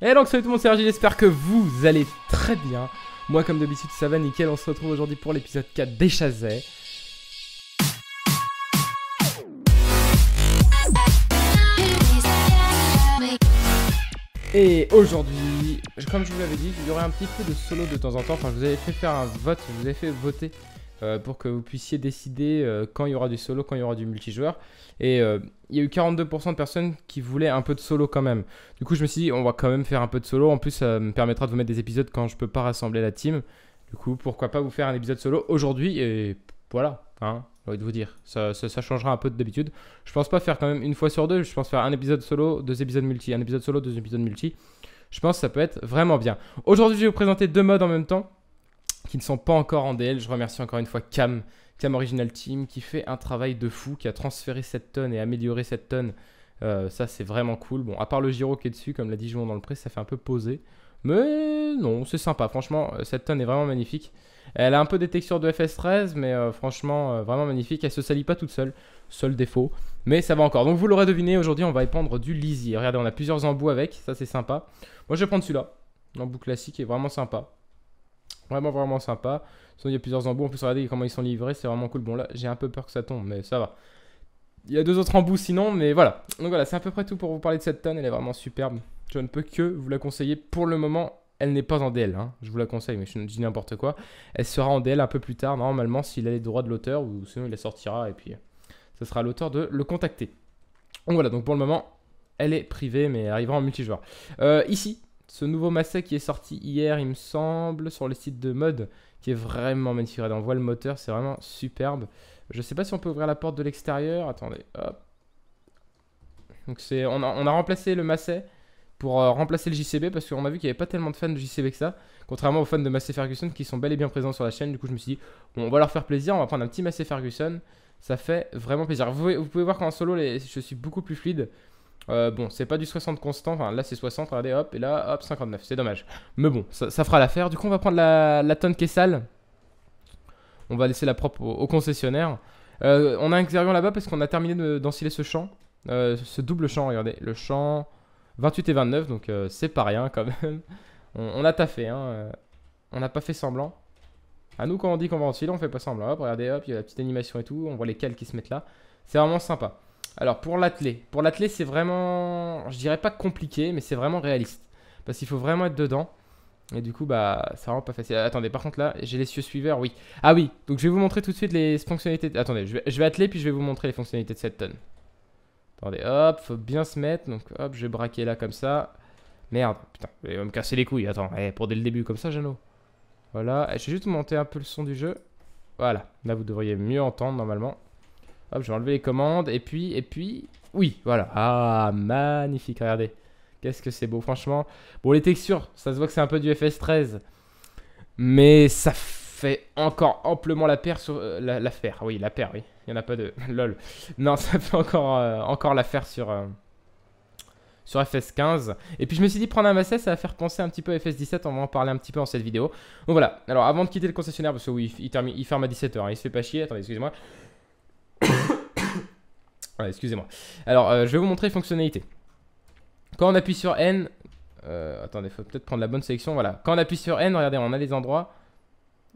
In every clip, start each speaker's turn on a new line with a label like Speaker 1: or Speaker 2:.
Speaker 1: Et donc salut tout le monde, c'est RG, j'espère que vous allez très bien. Moi comme d'habitude ça va nickel, on se retrouve aujourd'hui pour l'épisode 4 des Chazets. Et aujourd'hui, comme je vous l'avais dit, il y aurait un petit peu de solo de temps en temps. Enfin, je vous avais fait faire un vote, je vous avais fait voter euh, pour que vous puissiez décider euh, quand il y aura du solo, quand il y aura du multijoueur. Et euh, il y a eu 42% de personnes qui voulaient un peu de solo quand même. Du coup, je me suis dit, on va quand même faire un peu de solo. En plus, ça me permettra de vous mettre des épisodes quand je peux pas rassembler la team. Du coup, pourquoi pas vous faire un épisode solo aujourd'hui et voilà, hein, j'ai envie de vous dire. Ça, changera un peu d'habitude. Je pense pas faire quand même une fois sur deux. Je pense faire un épisode solo, deux épisodes multi, un épisode solo, deux épisodes multi. Je pense que ça peut être vraiment bien. Aujourd'hui, je vais vous présenter deux modes en même temps qui ne sont pas encore en DL. Je remercie encore une fois Cam, Cam Original Team, qui fait un travail de fou, qui a transféré cette tonne et amélioré cette tonne. Euh, ça, c'est vraiment cool. Bon, à part le gyro qui est dessus, comme l'a dit Jouan dans le pré, ça fait un peu posé. Mais non, c'est sympa. Franchement, euh, cette tonne est vraiment magnifique. Elle a un peu des textures de FS13, mais euh, franchement, vraiment magnifique. Elle se salit pas toute seule. Seul défaut. Mais ça va encore. Donc, vous l'aurez deviné, aujourd'hui, on va épandre du lisier. Regardez, on a plusieurs embouts avec. Ça, c'est sympa. Moi, je vais prendre celui-là. L'embout classique est vraiment sympa. Vraiment, vraiment sympa. Sinon, il y a plusieurs embouts. En plus, regardez comment ils sont livrés. C'est vraiment cool. Bon, là, j'ai un peu peur que ça tombe, mais ça va. Il y a deux autres embouts sinon, mais voilà. Donc voilà, c'est à peu près tout pour vous parler de cette tonne. Elle est vraiment superbe. Je ne peux que vous la conseiller pour le moment. Elle n'est pas en DL, hein. je vous la conseille, mais je ne dis n'importe quoi. Elle sera en DL un peu plus tard, normalement, s'il a les droits de l'auteur, ou sinon il la sortira, et puis ça sera à l'auteur de le contacter. Donc voilà, donc pour le moment, elle est privée, mais elle arrivera en multijoueur. Euh, ici, ce nouveau Masset qui est sorti hier, il me semble, sur le site de mode, qui est vraiment magnifique. on voit le moteur, c'est vraiment superbe. Je sais pas si on peut ouvrir la porte de l'extérieur. Attendez, hop. Donc c'est, on, a, remplacé le Masset pour euh, remplacer le JCB parce qu'on a vu qu'il n'y avait pas tellement de fans de JCB que ça, contrairement aux fans de Massé Ferguson qui sont bel et bien présents sur la chaîne. Du coup, je me suis dit, bon, on va leur faire plaisir, on va prendre un petit Massé Ferguson. Ça fait vraiment plaisir. Vous, pouvez voir qu'en solo, je suis beaucoup plus fluide. Euh, bon, c'est pas du 60 constant, enfin là c'est 60, regardez, hop, et là, hop, 59, c'est dommage. Mais bon, ça, fera l'affaire. Du coup, on va prendre la, tonne qui est sale. On va laisser la propre au, concessionnaire. Euh, on a un Xerion là-bas parce qu'on a terminé d'ensiler ce champ. Euh, ce double champ, regardez, le champ 28 et 29, donc c'est pas rien quand même. On, a taffé, hein. on n'a pas fait semblant. À nous, quand on dit qu'on va ensiler, on fait pas semblant. Hop, regardez, hop, il y a la petite animation et tout. On voit les cales qui se mettent là. C'est vraiment sympa. Alors pour l'atteler, pour l'athlé c'est vraiment, je dirais pas compliqué, mais c'est vraiment réaliste. Parce qu'il faut vraiment être dedans. Et du coup, bah, ça vraiment pas facile. Attendez, par contre là, j'ai les cieux suiveurs, oui. Ah oui, donc je vais vous montrer tout de suite les fonctionnalités. Attendez, je vais, atteler puis je vais vous montrer les fonctionnalités de cette tonne. Attendez, hop, faut bien se mettre. Donc hop, je vais braquer là comme ça. Merde, putain, il va me casser les couilles. Attends, eh, pour dès le début, comme ça, Jano. Voilà, je vais juste monter un peu le son du jeu. Voilà, là vous devriez mieux entendre normalement. Hop, je vais enlever les commandes. Et puis, et puis, oui, voilà. Ah, magnifique, regardez. Qu'est-ce que c'est beau, franchement. Bon, les textures, ça se voit que c'est un peu du FS13. Mais ça fait encore amplement la paire sur... Euh, la, oui, la paire, oui. Il n'y en a pas de... Lol. Non, ça fait encore, euh, encore la faire sur... Euh, sur FS15. Et puis je me suis dit prendre un Masset, ça va faire penser un petit peu à FS17, on va en parler un petit peu en cette vidéo. Donc voilà, alors avant de quitter le concessionnaire, parce que oui, il, termine, ferme à 17h, hein. il se fait pas chier, attendez, excusez-moi excusez-moi. Alors, euh, je vais vous montrer les fonctionnalités. Quand on appuie sur N, euh, attendez, faut peut-être prendre la bonne sélection. Voilà. Quand on appuie sur N, regardez, on a les endroits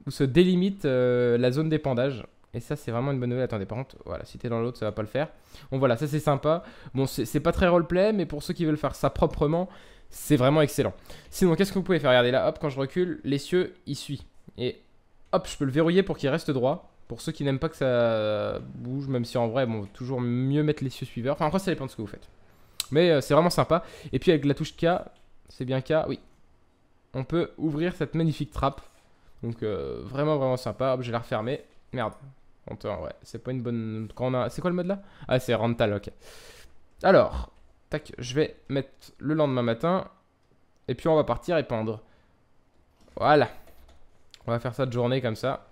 Speaker 1: où se délimite euh, la zone d'épandage. Et ça, c'est vraiment une bonne nouvelle. Attendez, par contre, voilà, si t'es dans l'autre, ça va pas le faire. Bon, voilà, ça c'est sympa. Bon, c'est pas très roleplay, mais pour ceux qui veulent faire ça proprement, c'est vraiment excellent. Sinon, qu'est-ce que vous pouvez faire Regardez là, hop, quand je recule, l'essieu, il suit. Et hop, je peux le verrouiller pour qu'il reste droit. Pour ceux qui n'aiment pas que ça bouge, même si en vrai, bon, toujours mieux mettre les cieux suiveurs. Enfin, après, ça dépend de ce que vous faites. Mais euh, c'est vraiment sympa. Et puis avec la touche K, c'est bien K, oui. On peut ouvrir cette magnifique trappe. Donc euh, vraiment, vraiment sympa. Hop, je vais la refermer. Merde. temps ouais, c'est pas une bonne... C'est quoi le mode là Ah, c'est rental, ok. Alors, tac, je vais mettre le lendemain matin. Et puis on va partir et Voilà. On va faire ça de journée comme ça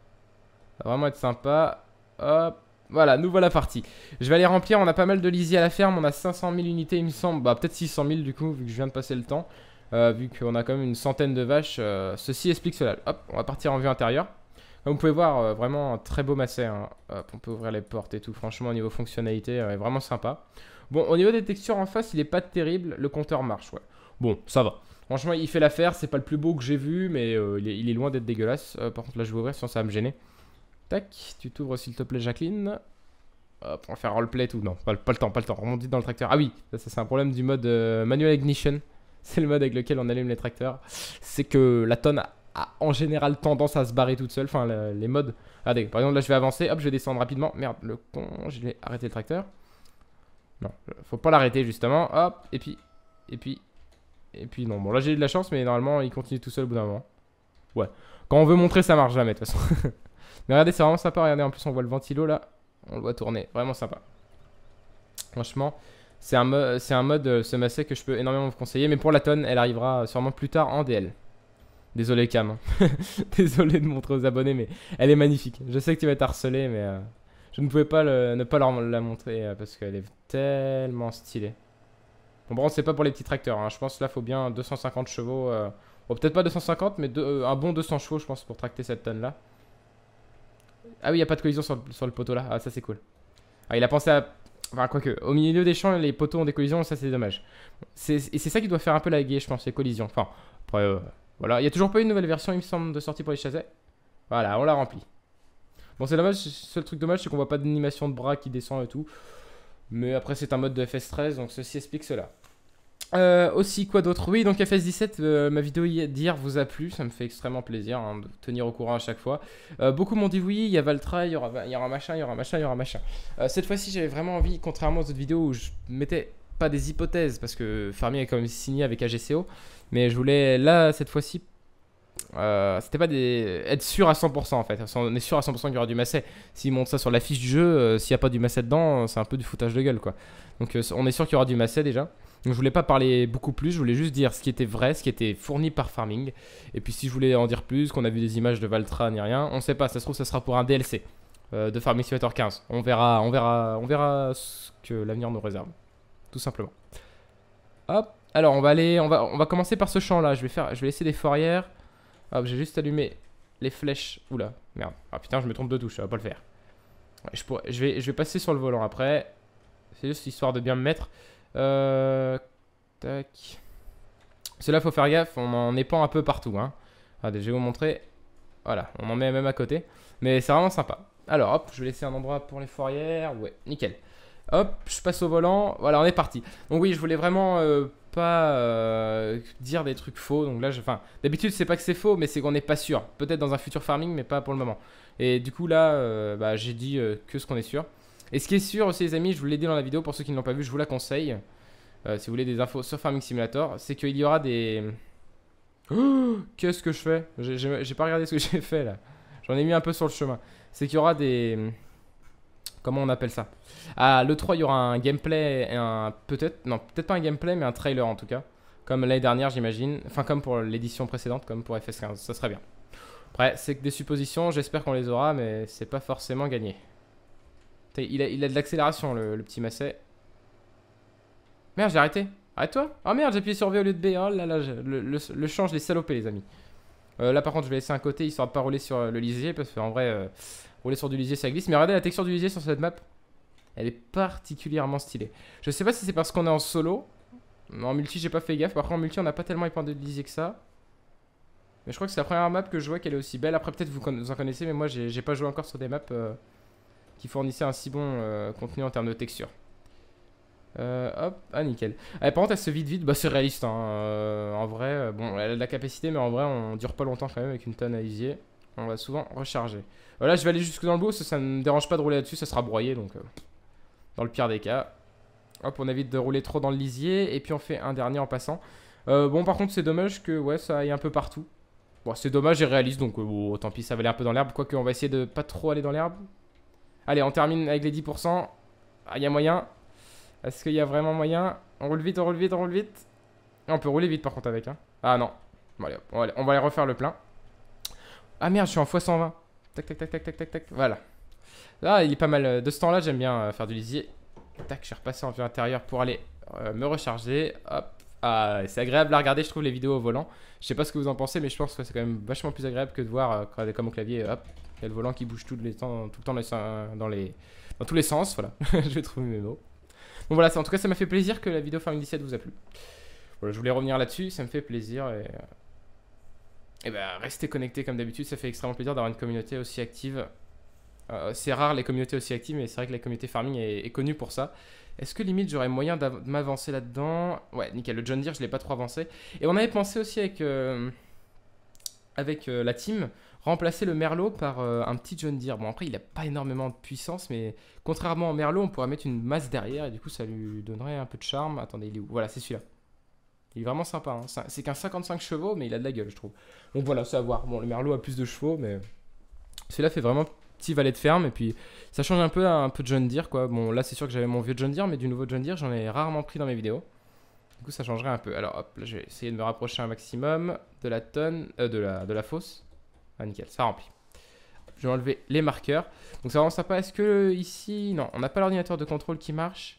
Speaker 1: va vraiment être sympa. Hop. Voilà, nous voilà parti Je vais aller remplir. On a pas mal de lisiers à la ferme. On a 500 000 unités, il me semble. Bah, peut-être 600 000 du coup, vu que je viens de passer le temps. Euh, vu qu'on a quand même une centaine de vaches. Euh, ceci explique cela. Hop, on va partir en vue intérieure. Comme vous pouvez voir, euh, vraiment un très beau massé. Hein. on peut ouvrir les portes et tout. Franchement, au niveau fonctionnalité, vraiment sympa. Bon, au niveau des textures en face, il est pas terrible. Le compteur marche, ouais. Bon, ça va. Franchement, il fait l'affaire. C'est pas le plus beau que j'ai vu, mais il est, il, est, loin d'être dégueulasse. par contre, là, je vais ouvrir, sinon ça va me gêner. Tac, tu t'ouvres s'il te plaît, Jacqueline. Hop, on va faire roleplay tout. Non, pas, le temps, pas le temps. Remonte dans le tracteur. Ah oui, ça, c'est un problème du mode euh, manual ignition. C'est le mode avec lequel on allume les tracteurs. C'est que la tonne a, en général tendance à se barrer toute seule. Enfin, les modes. Regardez, par exemple, là je vais avancer. Hop, je vais descendre rapidement. Merde, le con, je l'ai arrêté le tracteur. Non, euh, faut pas l'arrêter justement. Hop, et puis. Et puis. Et puis non. Bon, là j'ai eu de la chance, mais normalement il continue tout seul au bout d'un moment. Ouais. Quand on veut montrer, ça marche jamais de toute façon. Mais regardez, c'est vraiment sympa. Regardez, en plus, on voit le ventilo là. On le voit tourner. Vraiment sympa. Franchement, c'est un, c'est un, mode euh, ce que je peux énormément vous conseiller. Mais pour la tonne, elle arrivera sûrement plus tard en DL. Désolé Cam. Hein. Désolé de montrer aux abonnés, mais elle est magnifique. Je sais que tu vas être harcelé, mais euh, je ne pouvais pas ne pas leur la montrer euh, parce qu'elle est tellement stylée. Bon, bon, c'est pas pour les petits tracteurs. Hein. Je pense que là, faut bien 250 chevaux. Euh, bon, peut-être pas 250, mais un bon 200 chevaux, je pense, pour tracter cette tonne-là. Ah oui, il n'y a pas de collision sur, le poteau là. Ah, ça c'est cool. Ah, il a pensé à. Enfin, quoique, au milieu des champs, les poteaux ont des collisions, ça c'est dommage. Et c'est ça qui doit faire un peu laguer, je pense, les collisions. Enfin, après, euh, voilà. Il n'y a toujours pas une nouvelle version, il me semble, de sortie pour les chassés. Voilà, on l'a rempli. Bon, c'est dommage, le seul truc dommage, c'est qu'on voit pas d'animation de bras qui descend et tout. Mais après, c'est un mode de FS13, donc ceci explique cela. Euh, aussi, quoi d'autre Oui, donc FS17, euh, ma vidéo d'hier vous a plu, ça me fait extrêmement plaisir hein, de tenir au courant à chaque fois. Euh, beaucoup m'ont dit oui, il y a Valtra, il y aura, un machin, il y aura un machin, il y aura un machin. cette fois-ci, j'avais vraiment envie, contrairement aux autres vidéos où je mettais pas des hypothèses, parce que Fermier est quand même signé avec AGCO, mais je voulais, là, cette fois-ci, c'était pas des... être sûr à 100% en fait. On est sûr à 100% qu'il y aura du masset. S'ils montrent ça sur l'affiche fiche du jeu, s'il n'y a pas du masset dedans, c'est un peu du foutage de gueule quoi. Donc on est sûr qu'il y aura du masset déjà. Donc je voulais pas parler beaucoup plus, je voulais juste dire ce qui était vrai, ce qui était fourni par Farming. Et puis si je voulais en dire plus, qu'on a vu des images de Valtra ni rien, on sait pas, ça se trouve ça sera pour un DLC euh, de Farming Simulator 15. On verra, on verra, on verra ce que l'avenir nous réserve. Tout simplement. Hop, alors on va aller, on va, on va commencer par ce champ là, je vais faire, je vais laisser des fourrières. Hop, j'ai juste allumé les flèches. Oula, merde. Ah putain, je me trompe de touche, ça va pas le faire. Je, je, vais, je vais passer sur le volant après. C'est juste histoire de bien me mettre. Euh, Cela faut faire gaffe, on en épand un peu partout. Hein. déjà je vais vous montrer. Voilà, on en met même à côté. Mais c'est vraiment sympa. Alors, hop, je vais laisser un endroit pour les fourrières. Ouais, nickel. Hop, je passe au volant. Voilà, on est parti. Donc oui, je voulais vraiment euh, pas euh, dire des trucs faux. Donc là, je... enfin, d'habitude, c'est pas que c'est faux, mais c'est qu'on n'est pas sûr. Peut-être dans un futur farming, mais pas pour le moment. Et du coup, là, euh, bah, j'ai dit que ce qu'on est sûr. Et ce qui est sûr aussi, les amis, je vous l'ai dit dans la vidéo, pour ceux qui ne l'ont pas vu, je vous la conseille. Euh, si vous voulez des infos sur Farming Simulator, c'est qu'il y aura des. Qu'est-ce que je fais J'ai pas regardé ce que j'ai fait là. J'en ai mis un peu sur le chemin. C'est qu'il y aura des. Comment on appelle ça Ah, le 3, il y aura un gameplay, un. Peut-être. Non, peut-être pas un gameplay, mais un trailer en tout cas. Comme l'année dernière, j'imagine. Enfin, comme pour l'édition précédente, comme pour FS15. Ça serait bien. Après, c'est que des suppositions, j'espère qu'on les aura, mais c'est pas forcément gagné. Il a, a de l'accélération, le, petit Masset. Merde, j'ai arrêté. Arrête-toi. oh, merde, j'ai appuyé sur V au lieu de B. Oh là là, le, le, change, les salopés, les amis. Euh, là, par contre, je vais laisser un côté. Il ne pas rouler sur euh, le lisier. Parce qu'en vrai, euh, rouler sur du lisier, ça glisse. Mais regardez la texture du lisier sur cette map. Elle est particulièrement stylée. Je sais pas si c'est parce qu'on est en solo. En multi, j'ai pas fait gaffe. Par contre, en multi, on n'a pas tellement épandé de lisier que ça. Mais je crois que c'est la première map que je vois qu'elle est aussi belle. Après, peut-être vous, vous en connaissez, mais moi, j'ai pas joué encore sur des maps qui fournissait un si bon euh, contenu en termes de texture. Euh, hop, ah nickel. Allez, eh, par contre, elle se vide vite, bah c'est réaliste. Hein. Euh, en vrai, bon, elle a de la capacité, mais en vrai, on dure pas longtemps quand même avec une tonne à l'isier On va souvent recharger. Voilà, je vais aller jusque dans le bout, ça, ne me dérange pas de rouler là-dessus, ça sera broyé donc. dans le pire des cas. Hop, on évite de rouler trop dans le lisier, et puis on fait un dernier en passant. bon, par contre, c'est dommage que ouais, ça aille un peu partout. Bon, c'est dommage et réaliste, donc tant pis, ça va aller un peu dans l'herbe. Quoique, on va essayer de pas trop aller dans l'herbe. Allez, on termine avec les 10%. Ah, il y moyen. Est-ce qu'il y a vraiment moyen On roule vite, on roule vite, on roule vite. On peut rouler vite par contre avec. Hein. Ah non. Bon, allez, on, va aller, refaire le plein. Ah merde, je suis en x120. Tac, tac, tac, tac, tac, tac, tac. Voilà. Là, ah, il est pas mal. De ce temps-là, j'aime bien euh, faire du lisier. Tac, je suis repassé en vue intérieure pour aller euh, me recharger. Hop. Ah, c'est agréable à regarder, je trouve, les vidéos au volant. Je sais pas ce que vous en pensez, mais je pense que c'est quand même vachement plus agréable que de voir euh, comme au clavier. Hop, il y a le volant qui bouge tout, temps, tout le temps dans, les, dans tous les sens. Voilà, je vais mes mots. Bon voilà, en tout cas, ça m'a fait plaisir que la vidéo Farming 17 vous a plu. Voilà, je voulais revenir là-dessus, ça me fait plaisir. Et, euh, et ben, restez connectés comme d'habitude, ça fait extrêmement plaisir d'avoir une communauté aussi active. Euh, c'est rare les communautés aussi actives, mais c'est vrai que la communauté farming est, connue pour ça. Est-ce que limite j'aurais moyen de m'avancer là-dedans Ouais, nickel, le John Deere, je l'ai pas trop avancé. Et on avait pensé aussi avec, euh, avec la team remplacer le Merlot par euh, un petit John Deere. Bon, après, il n'a pas énormément de puissance, mais contrairement au Merlot, on pourrait mettre une masse derrière et du coup, ça lui donnerait un peu de charme. Attendez, il est où Voilà, c'est celui-là. Il est vraiment sympa. Hein. C'est qu'un 55 chevaux, mais il a de la gueule, je trouve. Donc voilà, c'est à voir. Bon, le Merlot a plus de chevaux, mais celui-là fait vraiment petit valet de ferme. Et puis, ça change un peu un peu John Deere, quoi. Bon, là, c'est sûr que j'avais mon vieux John Deere, mais du nouveau John Deere, j'en ai rarement pris dans mes vidéos. Du coup, ça changerait un peu. Alors, hop, là, je vais de me rapprocher un maximum de la tonne, euh, de la, de la fosse. Ah, nickel, ça remplit. Je vais enlever les marqueurs. Donc c'est vraiment sympa. Est-ce que ici... Non, on n'a pas l'ordinateur de contrôle qui marche.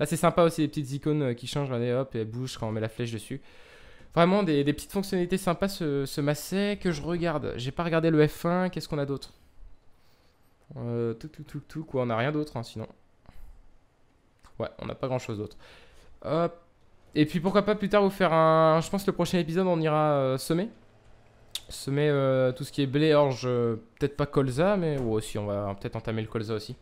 Speaker 1: Là, c'est sympa aussi, les petites icônes euh, qui changent. Regardez, hop, elles bougent quand on met la flèche dessus. Vraiment, des, petites fonctionnalités sympas, ce, ce masset que je regarde. J'ai pas regardé le F1. Qu'est-ce qu'on a d'autre euh, Tout, tout, tout, tout, quoi. On n'a rien d'autre, hein, sinon. Ouais, on n'a pas grand-chose d'autre. Hop. Et puis pourquoi pas plus tard vous faire un... Je pense que le prochain épisode, on ira euh, semer se met euh, tout ce qui est blé, orge, euh, peut-être pas colza, mais aussi on va peut-être entamer le colza aussi.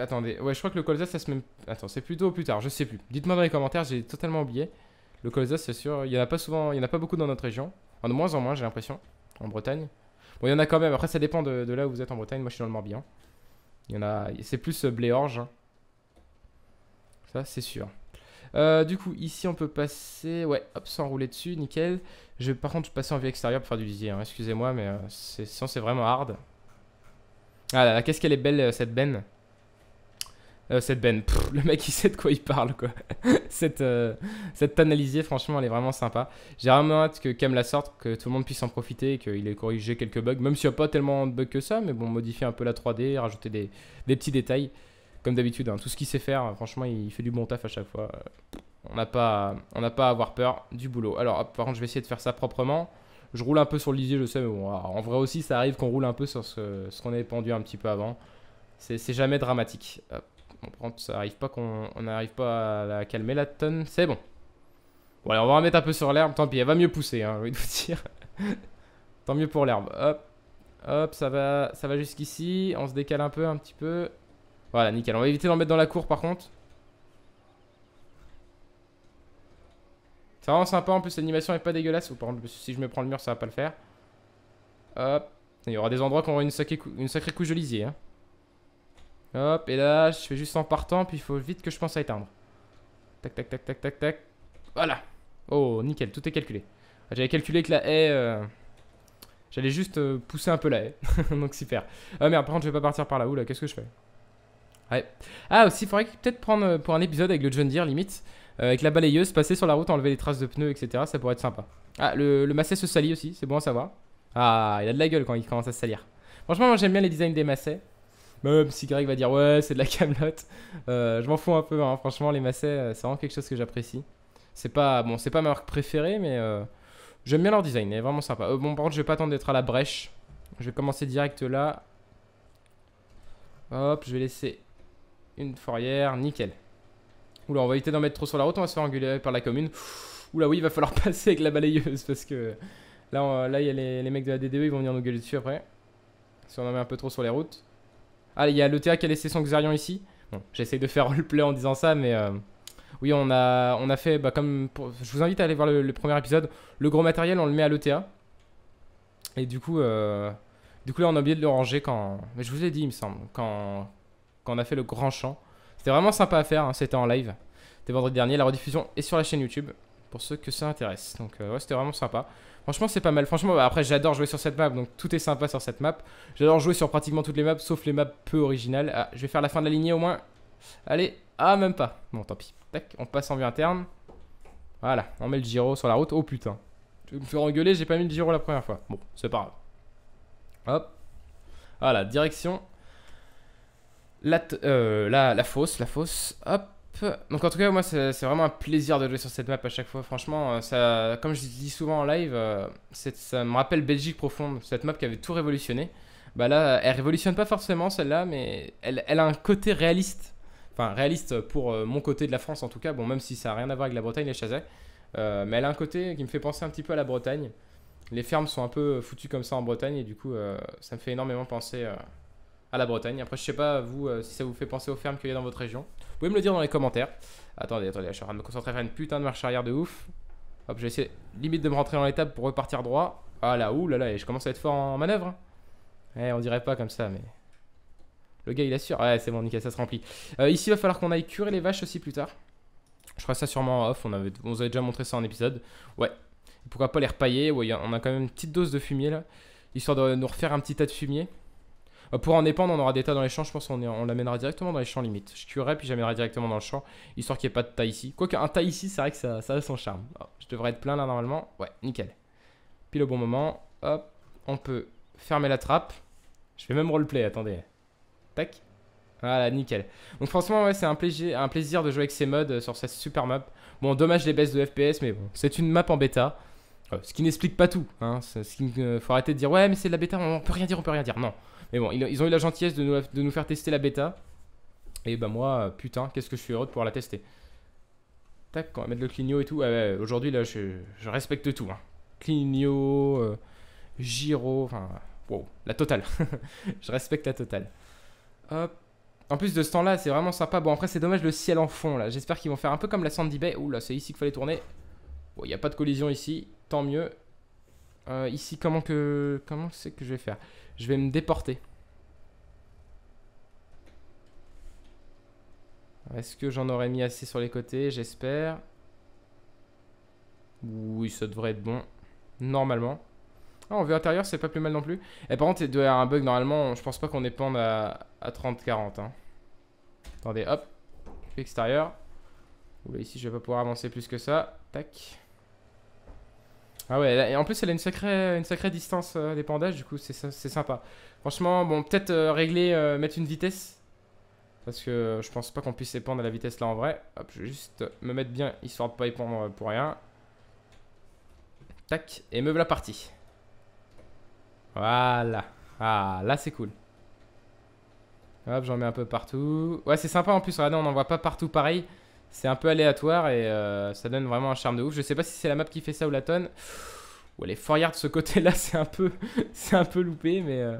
Speaker 1: attendez, ouais, je crois que le colza ça se met. Attends, c'est plutôt plus tard, je sais plus. Dites-moi dans les commentaires, j'ai totalement oublié. Le colza, c'est sûr, il y en a pas souvent, il y en a pas beaucoup dans notre région. en de moins en moins, j'ai l'impression, en Bretagne. Bon, il y en a quand même, après ça dépend de, là où vous êtes en Bretagne, moi je suis dans le Morbihan. Il y en a, c'est plus euh, blé-orge. Hein. Ça, c'est sûr. Euh, du coup, ici, on peut passer... Ouais, hop, s'enrouler dessus, nickel. Je vais par contre passer en vue extérieure pour faire du lisier. Hein, excusez-moi, mais euh, c'est vraiment hard. Ah là qu'est-ce qu'elle est belle, euh, cette benne. cette benne, le mec il sait de quoi il parle quoi. cette, euh, franchement, elle est vraiment sympa. J'ai vraiment hâte que Cam la sorte, que tout le monde puisse en profiter et qu'il ait corrigé quelques bugs, même s'il n'y a pas tellement de bugs que ça, mais bon, modifier un peu la 3D, rajouter des, des petits détails comme d'habitude, hein. tout ce qu'il sait faire, franchement, il fait du bon taf à chaque fois. Euh, on n'a pas, on pas à avoir peur du boulot. Alors, par contre, je vais essayer de faire ça proprement. Je roule un peu sur le lisier, je sais, mais bon, ah, en vrai aussi, ça arrive qu'on roule un peu sur ce, qu'on avait pendu un petit peu avant. C'est jamais dramatique. Hop, on ça arrive pas qu'on n'arrive pas à la calmer la tonne. C'est bon. Bon, on va remettre un peu sur l'herbe. Tant pis, elle va mieux pousser, hein, vous dire. Tant mieux pour l'herbe. Hop, hop, ça va, ça va jusqu'ici. On se décale un peu, un petit peu. Voilà, nickel. On va éviter d'en mettre dans la cour par contre. C'est vraiment sympa. En plus, l'animation est pas dégueulasse. Ou par contre, si je me prends le mur, ça va pas le faire. Hop. Il y aura des endroits qui auront une sacrée, une sacrée couche de lisier. Hein. Hop. Et là, je fais juste en partant. Puis il faut vite que je pense à éteindre. Tac, tac, tac, tac, tac, tac. Voilà. Oh, nickel. Tout est calculé. J'avais calculé que la haie. Euh, j'allais juste euh, pousser un peu la haie. Donc super. Ah merde, par contre, je vais pas partir par là. Oula, qu'est-ce que je fais ah, aussi, il faudrait peut-être prendre euh, pour un épisode avec le John Deere, limite, euh, avec la balayeuse, passer sur la route, enlever les traces de pneus, etc. Ça pourrait être sympa. Ah, le, le se salit aussi, c'est bon à savoir. Ah, il a de la gueule quand il commence à se salir. Franchement, moi j'aime bien les designs des massets. Même si Greg va dire ouais, c'est de la camelote. Euh, je m'en fous un peu, hein. franchement, les massets, c'est vraiment quelque chose que j'apprécie. C'est pas, bon, c'est pas ma marque préférée, mais j'aime bien leur design, il est vraiment sympa. bon, par contre, je vais pas attendre d'être à la brèche. Je vais commencer direct là. Hop, je vais laisser une fourrière, nickel. Oula, on va éviter d'en mettre trop sur la route, on va se faire engueuler par la commune. Oula, oui, il va falloir passer avec la balayeuse parce que là, là il y a les, mecs de la DDE, ils vont venir nous gueuler dessus après. Si on en met un peu trop sur les routes. Ah, il y a l'ETA qui a laissé son Xerion ici. Bon, j'essaye de faire roleplay en disant ça, mais euh, oui, on a, on a fait, bah, comme je vous invite à aller voir le, premier épisode. Le gros matériel, on le met à l'ETA. Et du coup, euh, du coup là, on a oublié de le ranger quand. Mais je vous l'ai dit, il me semble, quand, quand on a fait le grand chant. C'était vraiment sympa à faire, hein, c'était en live. C'était vendredi dernier, la rediffusion est sur la chaîne YouTube pour ceux que ça intéresse. Donc euh, ouais, c'était vraiment sympa. Franchement, c'est pas mal. Franchement, bah, après, j'adore jouer sur cette map, donc tout est sympa sur cette map. J'adore jouer sur pratiquement toutes les maps, sauf les maps peu originales. Ah, je vais faire la fin de la lignée au moins. Allez, ah, même pas. Bon, tant pis. Tac, on passe en vue interne. Voilà, on met le gyro sur la route. Oh putain. Je me fais engueuler j'ai pas mis le gyro la première fois. Bon, c'est pas grave. Hop. Voilà, direction la, euh, la, la, fosse, la fosse, hop. Donc en tout cas, moi, c'est vraiment un plaisir de jouer sur cette map à chaque fois. Franchement, euh, ça, comme je dis souvent en live, euh, ça me rappelle Belgique profonde, cette map qui avait tout révolutionné. Bah là, elle révolutionne pas forcément celle-là, mais elle, a un côté réaliste. Enfin, réaliste pour euh, mon côté de la France en tout cas. Bon, même si ça a rien à voir avec la Bretagne, les Chazais. mais elle a un côté qui me fait penser un petit peu à la Bretagne. Les fermes sont un peu foutues comme ça en Bretagne et du coup, ça me fait énormément penser à à la Bretagne. Après, je sais pas, vous, euh, si ça vous fait penser aux fermes qu'il y a dans votre région. Vous pouvez me le dire dans les commentaires. Attendez, attendez, je suis en train de me concentrer à faire une putain de marche arrière de ouf. Hop, je vais essayer limite de me rentrer dans l'étape pour repartir droit. Ah là, ouh là là, et je commence à être fort en manœuvre. Eh, on dirait pas comme ça, mais... Le gars, il assure. Ouais, c'est bon, nickel, ça se remplit. Euh, ici, il va falloir qu'on aille curer les vaches aussi plus tard. Je ferai ça sûrement en off, on, avait, vous avait déjà montré ça en épisode. Ouais, pourquoi pas les repailler, ouais, on a quand même une petite dose de fumier là, histoire de nous refaire un petit tas de fumier. Euh, pour en épandre, on aura des tas dans les champs. Je pense qu'on l'amènera directement dans les champs limite. Je tuerai, puis j'amènerai directement dans le champ, histoire qu'il n'y ait pas de tas ici. Quoique un tas ici, c'est vrai que ça, ça a son charme. Oh, je devrais être plein là normalement. Ouais, nickel. Pile au bon moment. Hop, on peut fermer la trappe. Je vais même roleplay, attendez. Tac. Voilà, nickel. Donc franchement, ouais, c'est un, plaisir, de jouer avec ces mods euh, sur cette super map. Bon, dommage les baisses de FPS, mais bon, c'est une map en bêta. Euh, ce qui n'explique pas tout. Hein. Ce qui, faut arrêter de dire, ouais, mais c'est de la bêta, on peut rien dire, on peut rien dire. Non. Mais bon, ils ont eu la gentillesse de nous, faire tester la bêta. Et bah moi, putain, qu'est-ce que je suis heureux de pouvoir la tester. Tac, on va mettre le clignot et tout. Ah aujourd'hui, là, je, respecte tout. Hein. Clignot, euh, enfin, wow, la totale. je respecte la totale. En plus de ce temps-là, c'est vraiment sympa. Bon, après, c'est dommage le ciel en fond, là. J'espère qu'ils vont faire un peu comme la Sandy Bay. Ouh là, c'est ici qu'il fallait tourner. Bon, il n'y a pas de collision ici. Tant mieux. Euh, ici, comment que comment c'est que je vais faire je vais me déporter. Est-ce que j'en aurais mis assez sur les côtés J'espère. Oui, ça devrait être bon. Normalement. Ah, en vue intérieure, c'est pas plus mal non plus. Et par contre, il y un bug. Normalement, je pense pas qu'on est à, à 30-40. Hein. Attendez, hop. Extérieur. ici, je vais pas pouvoir avancer plus que ça. Tac. Ah ouais, et en plus elle a une sacrée, une sacrée distance euh, d'épandage, du coup c'est sympa. Franchement, bon, peut-être euh, régler, euh, mettre une vitesse. Parce que je pense pas qu'on puisse épandre à la vitesse là en vrai. Hop, je vais juste me mettre bien, histoire de pas épandre pour rien. Tac, et meuble la partie Voilà. Ah, là c'est cool. Hop, j'en mets un peu partout. Ouais, c'est sympa en plus, regardez, ah on en voit pas partout pareil. C'est un peu aléatoire et euh, ça donne vraiment un charme de ouf. Je sais pas si c'est la map qui fait ça ou la tonne. Ou les foreyards de ce côté-là, c'est un peu, c'est un peu loupé, mais euh,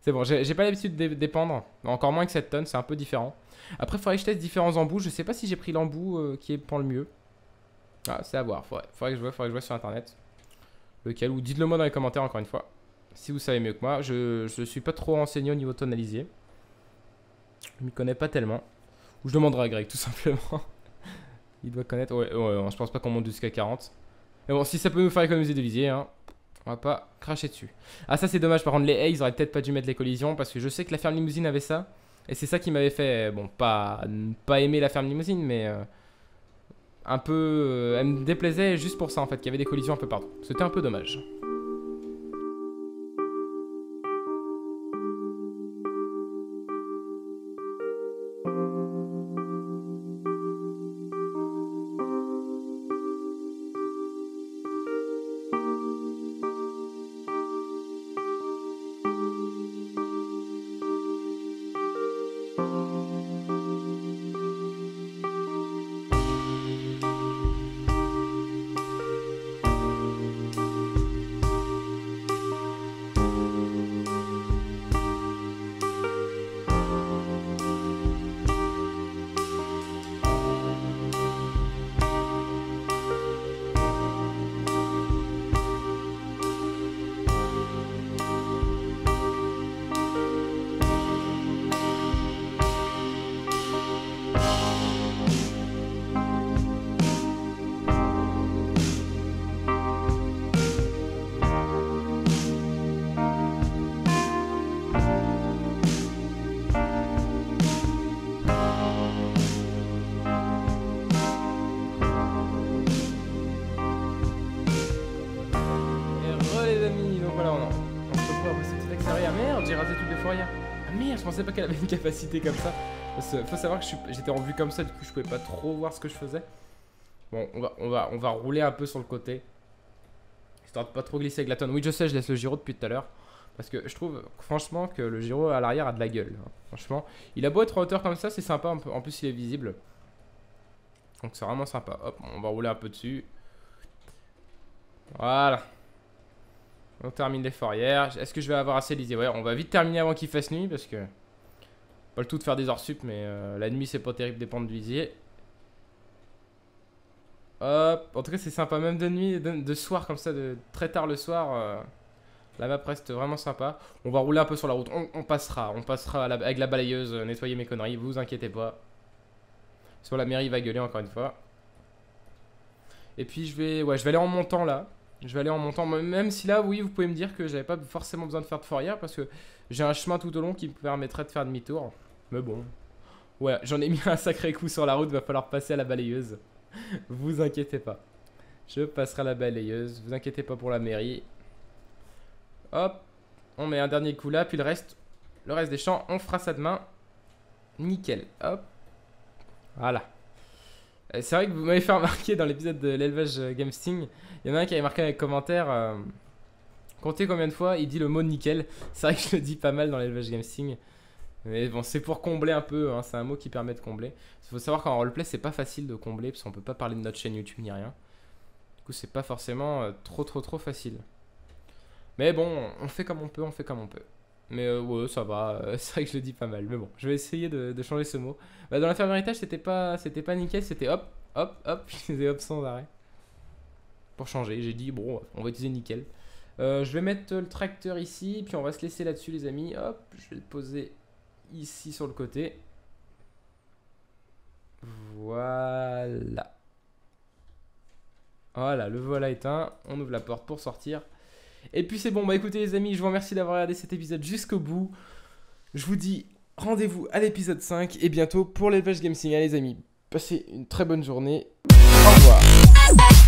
Speaker 1: c'est bon. J'ai pas l'habitude de dépendre. Encore moins que cette tonne, c'est un peu différent. Après, il faudrait que je teste différents embouts. Je sais pas si j'ai pris l'embout euh, qui est pour le mieux. Ah, c'est à voir. Faudrait, faudrait, que je vois, sur internet lequel. Ou dites-le moi dans les commentaires encore une fois. Si vous savez mieux que moi, je, je suis pas trop renseigné au niveau tonalisé. Je m'y connais pas tellement. Ou je demanderai à Greg, tout simplement. Il doit connaître. Ouais, ouais, je pense pas qu'on monte jusqu'à 40. Mais bon, si ça peut nous faire économiser de lisier, hein, on va pas cracher dessus. Ah, ça c'est dommage, par contre, les A, ils auraient peut-être pas dû mettre les collisions parce que je sais que la ferme limousine avait ça. Et c'est ça qui m'avait fait, euh, bon, pas, pas aimer la ferme limousine, mais euh, un peu. Euh, elle me déplaisait juste pour ça en fait, qu'il y avait des collisions un peu partout. C'était un peu dommage. j'ai rasé toute hier. Ah merde, je pensais pas qu'elle avait une capacité comme ça. Faut savoir que j'étais en vue comme ça, du coup je pouvais pas trop voir ce que je faisais. Bon, on va, on va, on va rouler un peu sur le côté. Histoire de pas trop glisser avec la tonne. Oui, je sais, je laisse le gyro depuis tout à l'heure. Parce que je trouve franchement que le gyro à l'arrière a de la gueule. Hein. Franchement, il a beau être en hauteur comme ça, c'est sympa. En plus, il est visible. Donc c'est vraiment sympa. Hop, on va rouler un peu dessus. Voilà. On termine les forières. Est-ce que je vais avoir assez d'idées Ouais, on va vite terminer avant qu'il fasse nuit parce que. Pas le tout de faire des hors sup, mais euh, la nuit c'est pas terrible dépendre du lisier. Hop, en tout cas c'est sympa, même de nuit, de, soir comme ça, de très tard le soir. là la map reste vraiment sympa. On va rouler un peu sur la route, on, passera, on passera avec la balayeuse, euh, nettoyer mes conneries, vous inquiétez pas. Soit la mairie va gueuler encore une fois. Et puis je vais, ouais, je vais aller en montant là. Je vais aller en montant, même si là, oui, vous pouvez me dire que j'avais pas forcément besoin de faire de fourrière parce que j'ai un chemin tout au long qui me permettrait de faire demi-tour. Mais bon. Ouais, j'en ai mis un sacré coup sur la route, va falloir passer à la balayeuse. vous inquiétez pas. Je passerai à la balayeuse, vous inquiétez pas pour la mairie. Hop, on met un dernier coup là, puis le reste, le reste des champs, on fera ça demain. Nickel, hop. Voilà. Euh, c'est vrai que vous m'avez fait remarquer dans l'épisode de l'élevage euh, Gamesting, il y en a un qui avait marqué avec commentaire euh, Comptez combien de fois il dit le mot nickel. C'est vrai que je le dis pas mal dans l'élevage Gamesting. Mais bon, c'est pour combler un peu, hein, c'est un mot qui permet de combler. Il faut savoir qu'en roleplay, c'est pas facile de combler parce qu'on peut pas parler de notre chaîne YouTube ni rien. Du coup, c'est pas forcément trop trop trop facile. Mais bon, on fait comme on peut, on fait comme on peut. Mais euh, ouais, ça va. Euh, c'est vrai que je le dis pas mal. Mais bon, je vais essayer de, changer ce mot. Bah, dans ferme étage, c'était pas, c'était pas nickel. C'était hop, hop, hop. Je faisais hop sans arrêt. Pour changer, j'ai dit bon, on va utiliser nickel. Euh, je vais mettre le tracteur ici, puis on va se laisser là-dessus, les amis. Hop, je vais le poser ici sur le côté. Voilà. Voilà, le voilà éteint. On ouvre la porte pour sortir. Et puis c'est bon, bah écoutez les amis, je vous remercie d'avoir regardé cet épisode jusqu'au bout. Je vous dis rendez-vous à l'épisode 5 et bientôt pour l'élevage Game Signal les amis. Passez une très bonne journée. Au revoir.